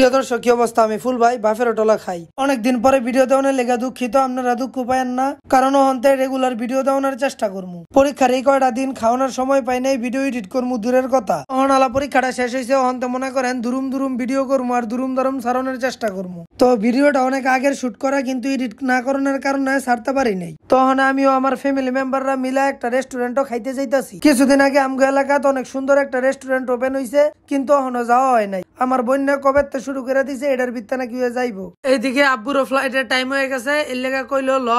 প্রিয় দর্শক অবস্থা আমি ফুল ভাই বাফের টোলা খাই অনেকদিন পরে ভিডিও দেওয়ানোর লেগে দুঃখিত আপনারা দুঃখ পায়েন না কারণ হন্তে রেগুলার ভিডিও দেওয়ানোর চেষ্টা করবো পরীক্ষার এই কয়টা দিন খাওয়ানোর সময় পাই নাই ভিডিও এডিট করবো দূরের কথা অহন আলা পরীক্ষাটা শেষ হয়েছে হন্তে মনে করেন দুরুম দুরুম ভিডিও করবো আর দুরুম দারুম সারানোর চেষ্টা করবো তো ভিডিওটা অনেক আগের শুট করা কিন্তু এডিট না করানোর কারণে সারতে পারি নাই তখন আমিও আমার ফ্যামিলি মেম্বাররা মিলা একটা রেস্টুরেন্টও খাইতে যাইতাছি কিছুদিন আগে আমগো এলাকাতে অনেক সুন্দর একটা রেস্টুরেন্ট ওপেন হয়েছে কিন্তু এখনো যাওয়া হয় নাই আমার বন্যা কবে শুরু করে দিছে এটার না নাকি হয়ে যাইব এইদিকে আব্বুর ফ্লাইটের টাইম হয়ে গেছে এর লেগা ল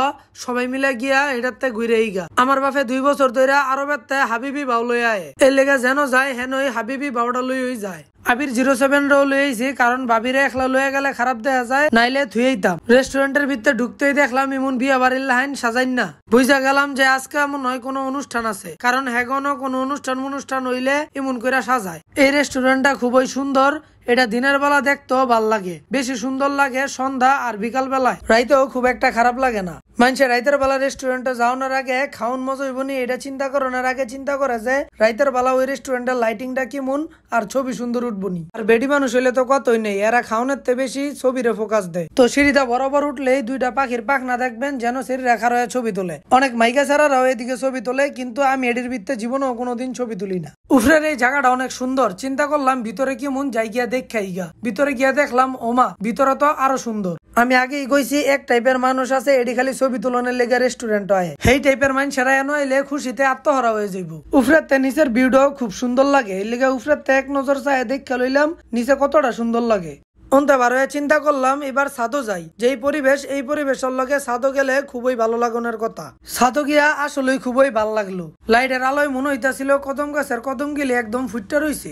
সবাই মিলে গিয়া এটাতে ঘুরে গা আমার বাপে দুই বছর ধরে আরো বেতে হাবিবি বাউ লই আয় এর লেগা যেন যায় হেন হাবিবি বাউটা লই হই যায় আবির জিরো সেভেন রো লই আইছি কারণ বাবির একলা লয়ে গেলে খারাপ দেখা যায় নাইলে ধুয়েইতাম রেস্টুরেন্টের ভিতরে ঢুকতেই দেখলাম ইমন বিয়া বাড়ির লাইন সাজাইন না বুঝা গেলাম যে আজকে এমন নয় কোনো অনুষ্ঠান আছে কারণ হেগনও কোনো অনুষ্ঠান অনুষ্ঠান হইলে এমন কইরা সাজায় এই রেস্টুরেন্টটা খুবই সুন্দর এটা দিনের বেলা দেখতেও ভাল লাগে বেশি সুন্দর লাগে সন্ধ্যা আর বিকাল বেলায় রাইতেও খুব একটা খারাপ লাগে না মানুষের রাইতের বেলা রেস্টুরেন্টে যাওয়ানোর আগে খাওন মজা হইব নি এটা চিন্তা করানোর আগে চিন্তা করে যে রাইতের বেলা ওই রেস্টুরেন্টের লাইটিংটা কেমন আর ছবি সুন্দর উঠবো নি আর বেডি মানুষ হইলে তো কতই নেই এরা খাওনের তে বেশি ছবিরে ফোকাস দেয় তো সিঁড়িটা বরাবর উঠলেই দুইটা পাখির পাখনা দেখবেন যেন সিঁড়ি রেখা রয়ে ছবি তোলে অনেক মাইকা রাও এদিকে ছবি তোলে কিন্তু আমি এডির ভিত্তে জীবনেও কোনোদিন ছবি তুলি না উফরের এই জায়গাটা অনেক সুন্দর চিন্তা করলাম ভিতরে কি মন যাই গিয়া দেখা ইগা ভিতরে গিয়া দেখলাম ওমা ভিতরে তো আরো সুন্দর আমি আগেই কইছি এক টাইপের মানুষ আছে এডি খালি ছবি ছবি তুলনের লেগে রেস্টুরেন্ট হয় সেই টাইপের মাইন সেরায় নইলে খুশিতে আত্মহারা হয়ে যাইব উফরাতে নিচের ভিউটাও খুব সুন্দর লাগে এই লেগে উফরাতে এক নজর চায় দেখে লইলাম নিচে কতটা সুন্দর লাগে অন্তে বারো চিন্তা করলাম এবার সাদো যাই যেই পরিবেশ এই পরিবেশের লগে সাদো গেলে খুবই ভালো লাগনের কথা সাদো গিয়া আসলে খুবই ভালো লাগলো লাইটের আলোয় মনে হইতাছিল কদম গাছের কদম গিলে একদম ফুটতে রয়েছে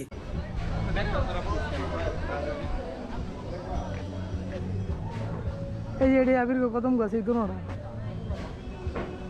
এই যে আবির কদম গাছ এই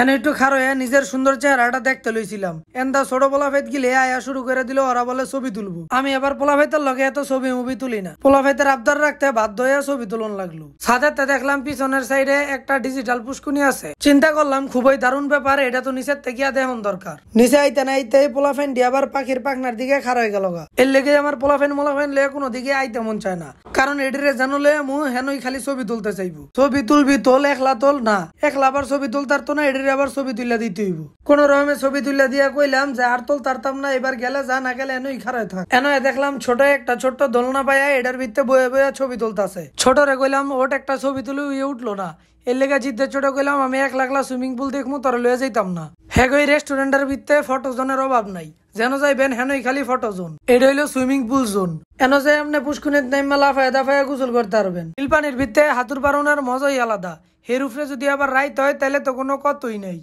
এনে একটু খারোয়া নিজের সুন্দর চেহারাটা দেখতে লইছিলাম এন্দা ছোট পোলাফেত গিলে আয়া শুরু করে দিল ওরা বলে ছবি তুলবো আমি এবার পোলাফেতের লগে এত ছবি মুভি তুলি না পোলাফেতের আবদার রাখতে বাধ্য হয়ে ছবি তুলন লাগলো সাথে দেখলাম পিছনের সাইডে একটা ডিজিটাল পুষ্কুনি আছে চিন্তা করলাম খুবই দারুণ ব্যাপার এটা তো নিচের থেকে দেহন দরকার নিচে আইতে না আইতে পোলাফেন দিয়ে আবার পাখির পাখনার দিকে খারা হয়ে গেল এর লেগে আমার পোলাফেন মোলাফেন লে কোনো দিকে আইতে মন চায় না কারণ এটিরে জানলে মু হেনই খালি ছবি তুলতে চাইবো ছবি তুলবি তোল একলা তোল না একলা আবার ছবি তুলতার তো না এটির বাড়ির আবার ছবি তুলা দিতে হইব কোন রহমে ছবি তুলে দিয়া কইলাম যে আর তোল তারতাম না এবার গেলে যা না গেলে এনই খারাপ থাক এন দেখলাম ছোট একটা ছোট্ট দোলনা পায়া এটার ভিত্তে বয়ে বয়ে ছবি ছোট রে কইলাম ওট একটা ছবি তুলে উইয়ে উঠলো না এর লেগে জিদ্দে ছোট কইলাম আমি এক লাখলা সুইমিং পুল দেখবো তোরা লয়ে যাইতাম না হ্যাঁ রেস্টুরেন্টের ভিত্তে ফটো জনের অভাব নাই যেন যাই বেন হেনই খালি ফটো জোন এটা হইলো সুইমিং পুল জোন এন যাই আপনি পুষ্কুনের নাইমা লাফায় দাফায় গোসল করতে পারবেন নীলপানির ভিত্তে হাতুর পারনার মজাই আলাদা হের উপরে যদি আবার রাইত হয় তাহলে তো কোনো কতই নাই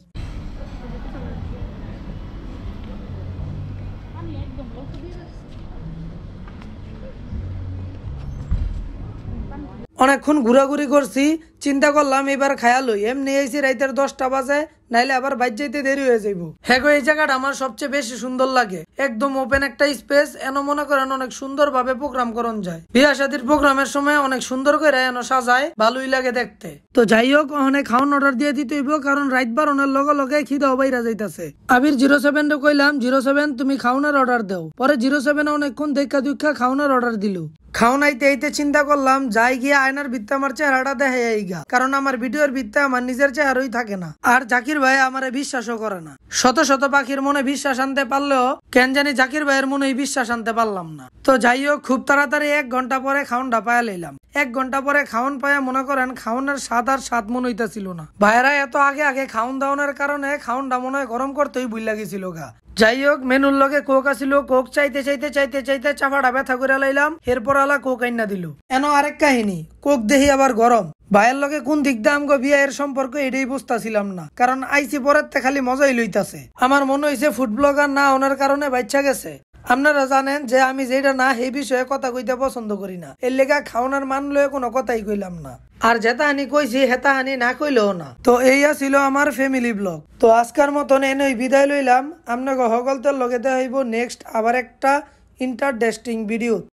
অনেকক্ষণ ঘোরাঘুরি করছি চিন্তা করলাম এবার খায়ালো লই এমনি এসে রাইতের দশটা বাজে নাইলে আবার বাইর যাইতে দেরি হয়ে যাইব হ্যাঁ এই জায়গাটা আমার সবচেয়ে বেশি সুন্দর লাগে একদম ওপেন একটা স্পেস এন মনে করেন অনেক সুন্দর ভাবে প্রোগ্রাম করন যায় বিয়া সাদির প্রোগ্রামের সময় অনেক সুন্দর করে এন সাজায় ভালোই লাগে দেখতে তো যাই হোক অনেক খাওয়ান অর্ডার দিয়ে দিতে হইব কারণ রাইত বার ওনার লগে লগে খিদে বাইরা যাইতেছে আবির জিরো সেভেন রে কইলাম জিরো সেভেন তুমি খাওনার অর্ডার দেও পরে জিরো সেভেন অনেকক্ষণ দেখা দুঃখা খাওনার অর্ডার দিল খাওনাইতে এইতে চিন্তা করলাম যাই গিয়ে আয়নার ভিত্তা মার চেহারাটা দেখে লিগা কারণ আমার ভিডিওর ভিত্তে আমার নিজের চেহারাই থাকে না আর জাকির ভাই আমার বিশ্বাসও করে না শত শত পাখির মনে বিশ্বাস আনতে পারলেও কেন জানি জাকির ভাইয়ের মনে বিশ্বাস আনতে পারলাম না তো যাই হোক খুব তাড়াতাড়ি এক ঘন্টা পরে খাউনটা পায়া লইলাম এক ঘন্টা পরে খাউন পায়া মনে করেন খাউনের স্বাদ আর স্বাদ মনে হইতেছিল না ভাইরা এত আগে আগে খাউন দাউনের কারণে খাউনটা মনে হয় গরম করতেই বুঝ লাগিয়েছিল গা যাই হোক মেনুর লগে কোক আসিল কোক চাইতে চাইতে চাইতে চাইতে চাফাটা ব্যথা করে লাইলাম এরপর আলা কোক আইনা দিল এন আরেক কাহিনী কোক দেহি আবার গরম ভাইয়ের লগে কোন দিক দিয়ে আমগো বিয়ের সম্পর্ক এটাই বুঝতেছিলাম না কারণ আইসি পরেরতে খালি মজাই লইতাছে আমার মনে হয়েছে ফুড ব্লগার না ওনার কারণে বাচ্চা গেছে আপনারা জানেন যে আমি যেটা না সেই বিষয়ে কথা কইতে পছন্দ করি না এর লেগা খাওনার মান লয়ে কোনো কথাই কইলাম না আর যেটা আনি কইছি হেতা আনি না কইলেও না তো এইয়া ছিল আমার ফ্যামিলি ব্লগ তো আজকার মতন এনেই বিদায় লইলাম আপনাকে সকলতে লগে দেওয়া হইব নেক্সট আবার একটা ইন্টারেস্টিং ভিডিও